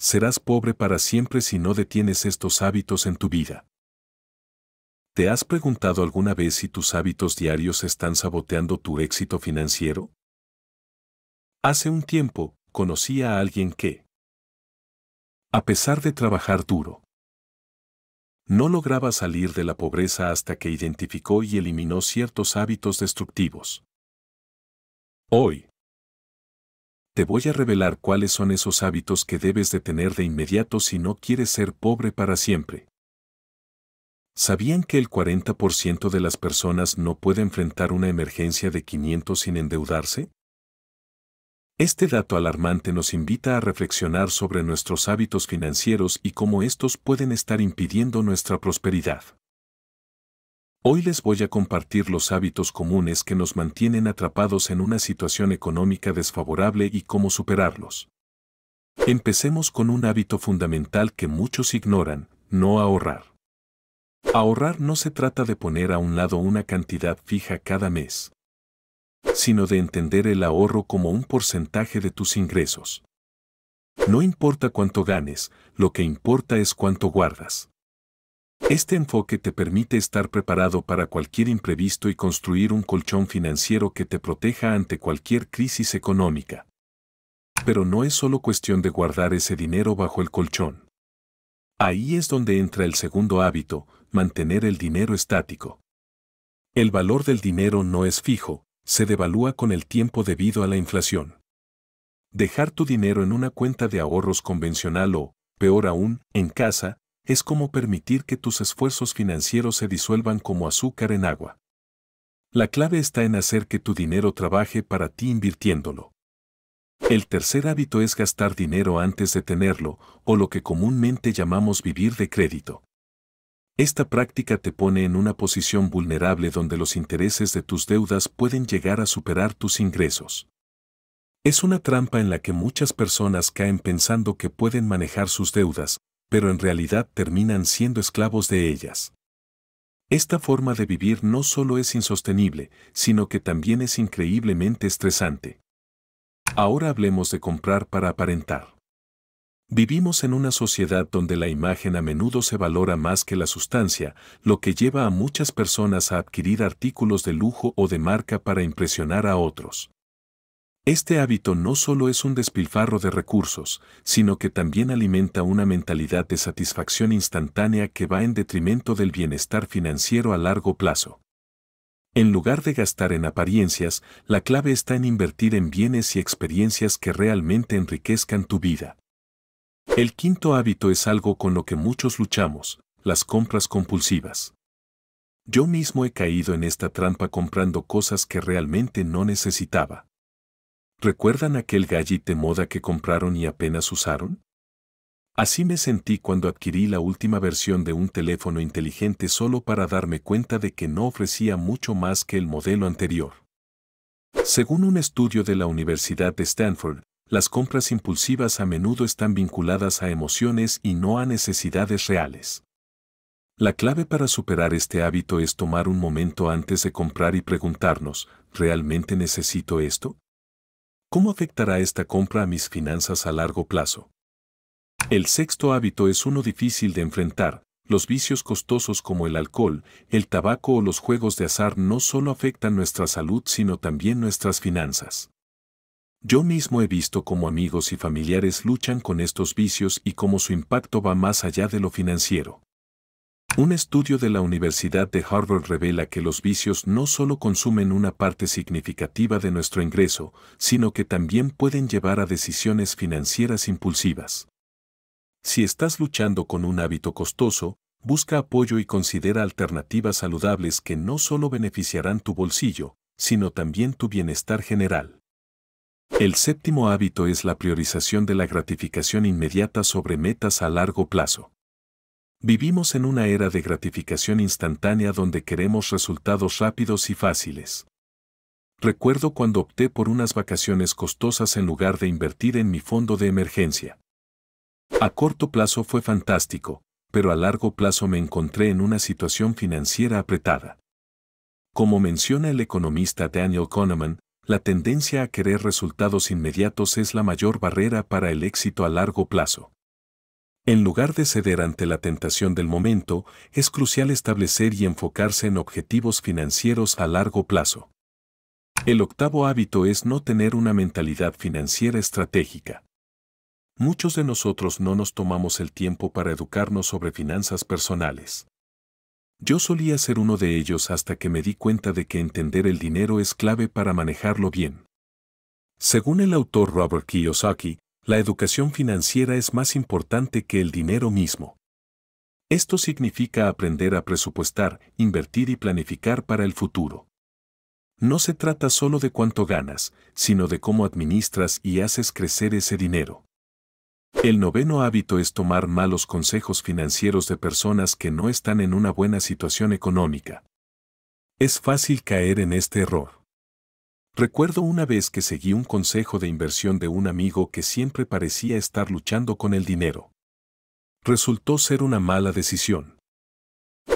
serás pobre para siempre si no detienes estos hábitos en tu vida. ¿Te has preguntado alguna vez si tus hábitos diarios están saboteando tu éxito financiero? Hace un tiempo, conocí a alguien que, a pesar de trabajar duro, no lograba salir de la pobreza hasta que identificó y eliminó ciertos hábitos destructivos. Hoy, te voy a revelar cuáles son esos hábitos que debes de tener de inmediato si no quieres ser pobre para siempre. ¿Sabían que el 40% de las personas no puede enfrentar una emergencia de 500 sin endeudarse? Este dato alarmante nos invita a reflexionar sobre nuestros hábitos financieros y cómo estos pueden estar impidiendo nuestra prosperidad. Hoy les voy a compartir los hábitos comunes que nos mantienen atrapados en una situación económica desfavorable y cómo superarlos. Empecemos con un hábito fundamental que muchos ignoran, no ahorrar. Ahorrar no se trata de poner a un lado una cantidad fija cada mes, sino de entender el ahorro como un porcentaje de tus ingresos. No importa cuánto ganes, lo que importa es cuánto guardas. Este enfoque te permite estar preparado para cualquier imprevisto y construir un colchón financiero que te proteja ante cualquier crisis económica. Pero no es solo cuestión de guardar ese dinero bajo el colchón. Ahí es donde entra el segundo hábito, mantener el dinero estático. El valor del dinero no es fijo, se devalúa con el tiempo debido a la inflación. Dejar tu dinero en una cuenta de ahorros convencional o, peor aún, en casa, es como permitir que tus esfuerzos financieros se disuelvan como azúcar en agua. La clave está en hacer que tu dinero trabaje para ti invirtiéndolo. El tercer hábito es gastar dinero antes de tenerlo, o lo que comúnmente llamamos vivir de crédito. Esta práctica te pone en una posición vulnerable donde los intereses de tus deudas pueden llegar a superar tus ingresos. Es una trampa en la que muchas personas caen pensando que pueden manejar sus deudas, pero en realidad terminan siendo esclavos de ellas. Esta forma de vivir no solo es insostenible, sino que también es increíblemente estresante. Ahora hablemos de comprar para aparentar. Vivimos en una sociedad donde la imagen a menudo se valora más que la sustancia, lo que lleva a muchas personas a adquirir artículos de lujo o de marca para impresionar a otros. Este hábito no solo es un despilfarro de recursos, sino que también alimenta una mentalidad de satisfacción instantánea que va en detrimento del bienestar financiero a largo plazo. En lugar de gastar en apariencias, la clave está en invertir en bienes y experiencias que realmente enriquezcan tu vida. El quinto hábito es algo con lo que muchos luchamos, las compras compulsivas. Yo mismo he caído en esta trampa comprando cosas que realmente no necesitaba. ¿Recuerdan aquel gadget de moda que compraron y apenas usaron? Así me sentí cuando adquirí la última versión de un teléfono inteligente solo para darme cuenta de que no ofrecía mucho más que el modelo anterior. Según un estudio de la Universidad de Stanford, las compras impulsivas a menudo están vinculadas a emociones y no a necesidades reales. La clave para superar este hábito es tomar un momento antes de comprar y preguntarnos, ¿realmente necesito esto? ¿Cómo afectará esta compra a mis finanzas a largo plazo? El sexto hábito es uno difícil de enfrentar. Los vicios costosos como el alcohol, el tabaco o los juegos de azar no solo afectan nuestra salud sino también nuestras finanzas. Yo mismo he visto cómo amigos y familiares luchan con estos vicios y cómo su impacto va más allá de lo financiero. Un estudio de la Universidad de Harvard revela que los vicios no solo consumen una parte significativa de nuestro ingreso, sino que también pueden llevar a decisiones financieras impulsivas. Si estás luchando con un hábito costoso, busca apoyo y considera alternativas saludables que no solo beneficiarán tu bolsillo, sino también tu bienestar general. El séptimo hábito es la priorización de la gratificación inmediata sobre metas a largo plazo. Vivimos en una era de gratificación instantánea donde queremos resultados rápidos y fáciles. Recuerdo cuando opté por unas vacaciones costosas en lugar de invertir en mi fondo de emergencia. A corto plazo fue fantástico, pero a largo plazo me encontré en una situación financiera apretada. Como menciona el economista Daniel Kahneman, la tendencia a querer resultados inmediatos es la mayor barrera para el éxito a largo plazo. En lugar de ceder ante la tentación del momento, es crucial establecer y enfocarse en objetivos financieros a largo plazo. El octavo hábito es no tener una mentalidad financiera estratégica. Muchos de nosotros no nos tomamos el tiempo para educarnos sobre finanzas personales. Yo solía ser uno de ellos hasta que me di cuenta de que entender el dinero es clave para manejarlo bien. Según el autor Robert Kiyosaki, la educación financiera es más importante que el dinero mismo. Esto significa aprender a presupuestar, invertir y planificar para el futuro. No se trata solo de cuánto ganas, sino de cómo administras y haces crecer ese dinero. El noveno hábito es tomar malos consejos financieros de personas que no están en una buena situación económica. Es fácil caer en este error. Recuerdo una vez que seguí un consejo de inversión de un amigo que siempre parecía estar luchando con el dinero. Resultó ser una mala decisión.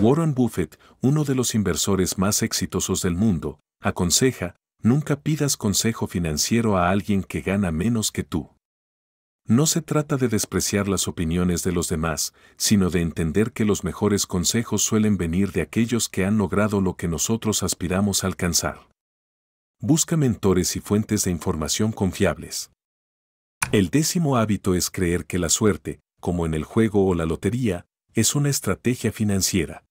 Warren Buffett, uno de los inversores más exitosos del mundo, aconseja, nunca pidas consejo financiero a alguien que gana menos que tú. No se trata de despreciar las opiniones de los demás, sino de entender que los mejores consejos suelen venir de aquellos que han logrado lo que nosotros aspiramos a alcanzar busca mentores y fuentes de información confiables. El décimo hábito es creer que la suerte, como en el juego o la lotería, es una estrategia financiera.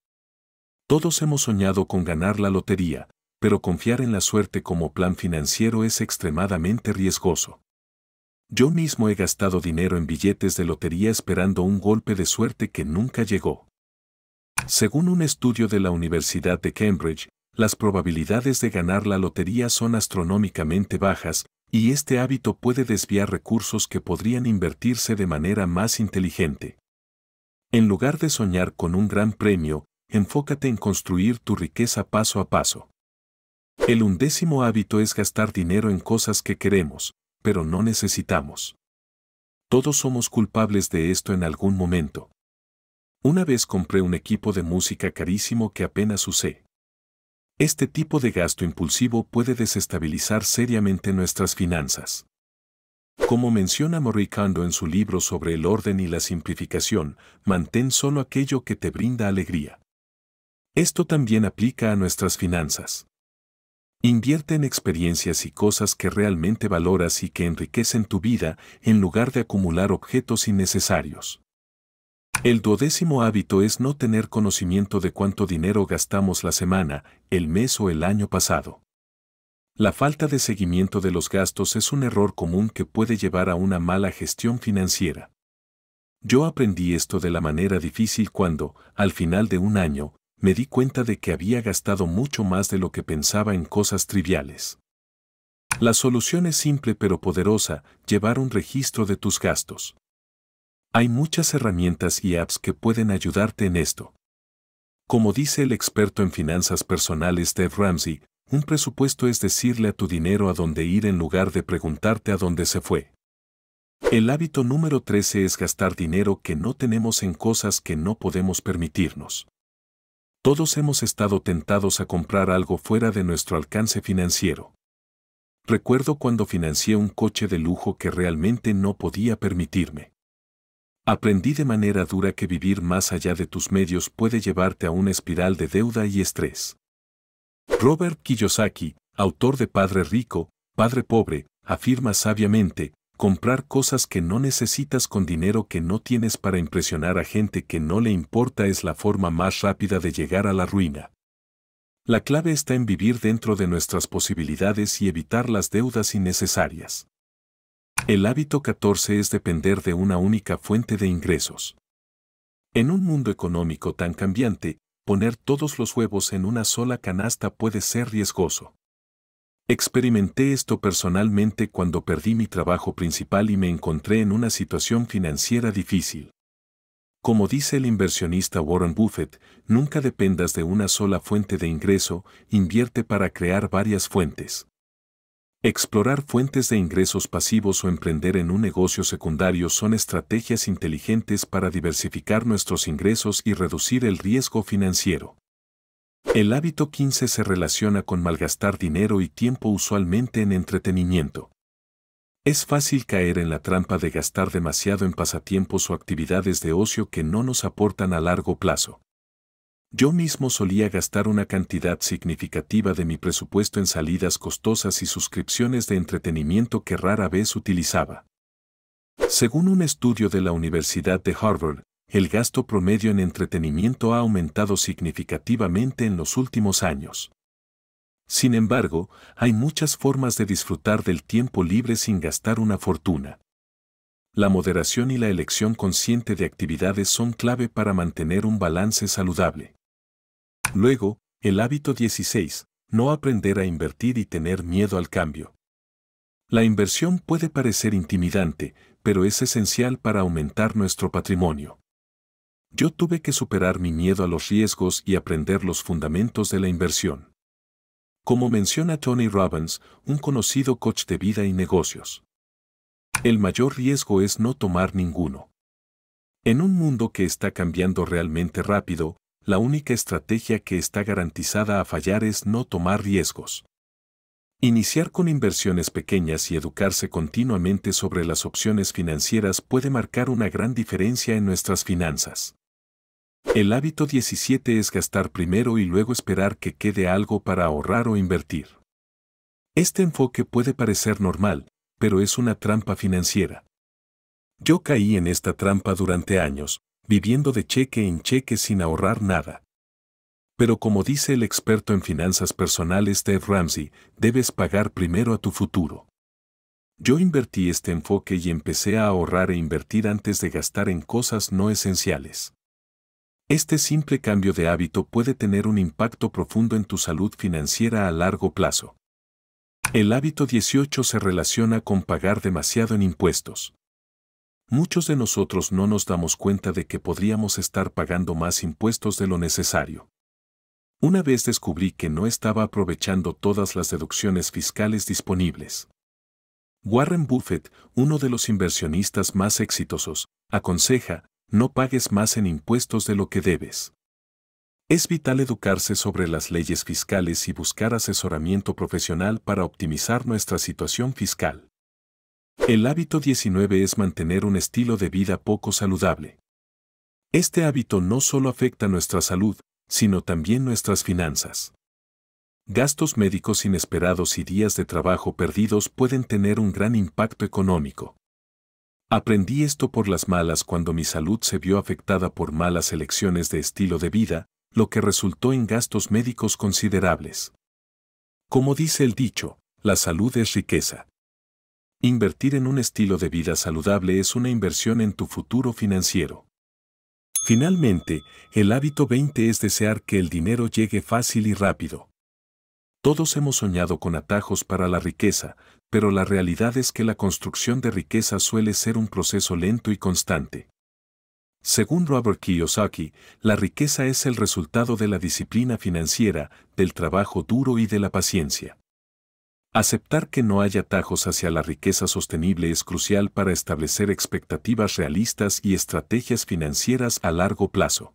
Todos hemos soñado con ganar la lotería, pero confiar en la suerte como plan financiero es extremadamente riesgoso. Yo mismo he gastado dinero en billetes de lotería esperando un golpe de suerte que nunca llegó. Según un estudio de la Universidad de Cambridge, las probabilidades de ganar la lotería son astronómicamente bajas, y este hábito puede desviar recursos que podrían invertirse de manera más inteligente. En lugar de soñar con un gran premio, enfócate en construir tu riqueza paso a paso. El undécimo hábito es gastar dinero en cosas que queremos, pero no necesitamos. Todos somos culpables de esto en algún momento. Una vez compré un equipo de música carísimo que apenas usé. Este tipo de gasto impulsivo puede desestabilizar seriamente nuestras finanzas. Como menciona Marie en su libro sobre el orden y la simplificación, mantén solo aquello que te brinda alegría. Esto también aplica a nuestras finanzas. Invierte en experiencias y cosas que realmente valoras y que enriquecen tu vida en lugar de acumular objetos innecesarios. El duodécimo hábito es no tener conocimiento de cuánto dinero gastamos la semana, el mes o el año pasado. La falta de seguimiento de los gastos es un error común que puede llevar a una mala gestión financiera. Yo aprendí esto de la manera difícil cuando, al final de un año, me di cuenta de que había gastado mucho más de lo que pensaba en cosas triviales. La solución es simple pero poderosa, llevar un registro de tus gastos. Hay muchas herramientas y apps que pueden ayudarte en esto. Como dice el experto en finanzas personales Dave Ramsey, un presupuesto es decirle a tu dinero a dónde ir en lugar de preguntarte a dónde se fue. El hábito número 13 es gastar dinero que no tenemos en cosas que no podemos permitirnos. Todos hemos estado tentados a comprar algo fuera de nuestro alcance financiero. Recuerdo cuando financié un coche de lujo que realmente no podía permitirme. Aprendí de manera dura que vivir más allá de tus medios puede llevarte a una espiral de deuda y estrés. Robert Kiyosaki, autor de Padre Rico, Padre Pobre, afirma sabiamente, comprar cosas que no necesitas con dinero que no tienes para impresionar a gente que no le importa es la forma más rápida de llegar a la ruina. La clave está en vivir dentro de nuestras posibilidades y evitar las deudas innecesarias. El hábito 14 es depender de una única fuente de ingresos. En un mundo económico tan cambiante, poner todos los huevos en una sola canasta puede ser riesgoso. Experimenté esto personalmente cuando perdí mi trabajo principal y me encontré en una situación financiera difícil. Como dice el inversionista Warren Buffett, nunca dependas de una sola fuente de ingreso, invierte para crear varias fuentes. Explorar fuentes de ingresos pasivos o emprender en un negocio secundario son estrategias inteligentes para diversificar nuestros ingresos y reducir el riesgo financiero. El hábito 15 se relaciona con malgastar dinero y tiempo usualmente en entretenimiento. Es fácil caer en la trampa de gastar demasiado en pasatiempos o actividades de ocio que no nos aportan a largo plazo. Yo mismo solía gastar una cantidad significativa de mi presupuesto en salidas costosas y suscripciones de entretenimiento que rara vez utilizaba. Según un estudio de la Universidad de Harvard, el gasto promedio en entretenimiento ha aumentado significativamente en los últimos años. Sin embargo, hay muchas formas de disfrutar del tiempo libre sin gastar una fortuna. La moderación y la elección consciente de actividades son clave para mantener un balance saludable. Luego, el hábito 16, no aprender a invertir y tener miedo al cambio. La inversión puede parecer intimidante, pero es esencial para aumentar nuestro patrimonio. Yo tuve que superar mi miedo a los riesgos y aprender los fundamentos de la inversión. Como menciona Tony Robbins, un conocido coach de vida y negocios. El mayor riesgo es no tomar ninguno. En un mundo que está cambiando realmente rápido, la única estrategia que está garantizada a fallar es no tomar riesgos. Iniciar con inversiones pequeñas y educarse continuamente sobre las opciones financieras puede marcar una gran diferencia en nuestras finanzas. El hábito 17 es gastar primero y luego esperar que quede algo para ahorrar o invertir. Este enfoque puede parecer normal, pero es una trampa financiera. Yo caí en esta trampa durante años, viviendo de cheque en cheque sin ahorrar nada. Pero como dice el experto en finanzas personales Dave Ramsey, debes pagar primero a tu futuro. Yo invertí este enfoque y empecé a ahorrar e invertir antes de gastar en cosas no esenciales. Este simple cambio de hábito puede tener un impacto profundo en tu salud financiera a largo plazo. El hábito 18 se relaciona con pagar demasiado en impuestos muchos de nosotros no nos damos cuenta de que podríamos estar pagando más impuestos de lo necesario. Una vez descubrí que no estaba aprovechando todas las deducciones fiscales disponibles. Warren Buffett, uno de los inversionistas más exitosos, aconseja, no pagues más en impuestos de lo que debes. Es vital educarse sobre las leyes fiscales y buscar asesoramiento profesional para optimizar nuestra situación fiscal. El hábito 19 es mantener un estilo de vida poco saludable. Este hábito no solo afecta nuestra salud, sino también nuestras finanzas. Gastos médicos inesperados y días de trabajo perdidos pueden tener un gran impacto económico. Aprendí esto por las malas cuando mi salud se vio afectada por malas elecciones de estilo de vida, lo que resultó en gastos médicos considerables. Como dice el dicho, la salud es riqueza. Invertir en un estilo de vida saludable es una inversión en tu futuro financiero. Finalmente, el hábito 20 es desear que el dinero llegue fácil y rápido. Todos hemos soñado con atajos para la riqueza, pero la realidad es que la construcción de riqueza suele ser un proceso lento y constante. Según Robert Kiyosaki, la riqueza es el resultado de la disciplina financiera, del trabajo duro y de la paciencia. Aceptar que no hay atajos hacia la riqueza sostenible es crucial para establecer expectativas realistas y estrategias financieras a largo plazo.